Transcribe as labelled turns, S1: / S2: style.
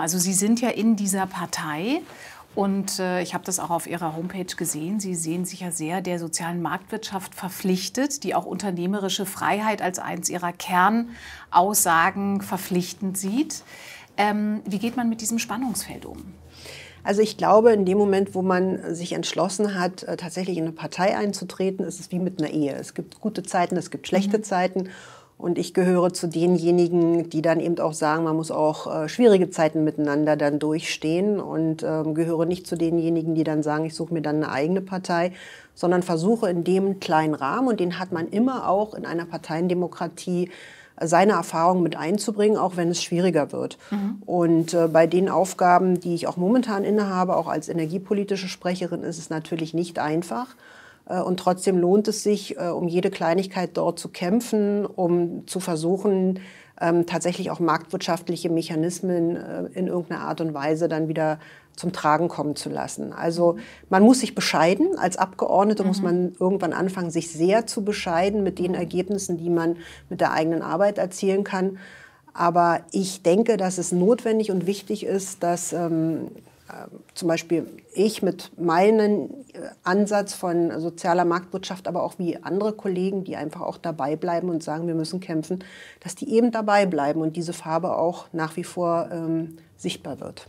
S1: haben. Also Sie sind ja in dieser Partei. Und äh, ich habe das auch auf Ihrer Homepage gesehen. Sie sehen sich ja sehr der sozialen Marktwirtschaft verpflichtet, die auch unternehmerische Freiheit als eines Ihrer Kernaussagen verpflichtend sieht. Ähm, wie geht man mit diesem Spannungsfeld
S2: um? Also ich glaube, in dem Moment, wo man sich entschlossen hat, äh, tatsächlich in eine Partei einzutreten, ist es wie mit einer Ehe. Es gibt gute Zeiten, es gibt schlechte mhm. Zeiten. Und ich gehöre zu denjenigen, die dann eben auch sagen, man muss auch äh, schwierige Zeiten miteinander dann durchstehen und ähm, gehöre nicht zu denjenigen, die dann sagen, ich suche mir dann eine eigene Partei, sondern versuche in dem kleinen Rahmen, und den hat man immer auch in einer Parteiendemokratie, äh, seine Erfahrungen mit einzubringen, auch wenn es schwieriger wird. Mhm. Und äh, bei den Aufgaben, die ich auch momentan innehabe, auch als energiepolitische Sprecherin, ist es natürlich nicht einfach. Äh, und trotzdem lohnt es sich, äh, um jede Kleinigkeit dort zu kämpfen, um zu versuchen, ähm, tatsächlich auch marktwirtschaftliche Mechanismen äh, in irgendeiner Art und Weise dann wieder zum Tragen kommen zu lassen. Also mhm. man muss sich bescheiden. Als Abgeordnete mhm. muss man irgendwann anfangen, sich sehr zu bescheiden mit den mhm. Ergebnissen, die man mit der eigenen Arbeit erzielen kann. Aber ich denke, dass es notwendig und wichtig ist, dass ähm, ähm, zum Beispiel ich mit meinem äh, Ansatz von sozialer Marktwirtschaft, aber auch wie andere Kollegen, die einfach auch dabei bleiben und sagen, wir müssen kämpfen, dass die eben dabei bleiben und diese Farbe auch nach wie vor ähm, sichtbar wird.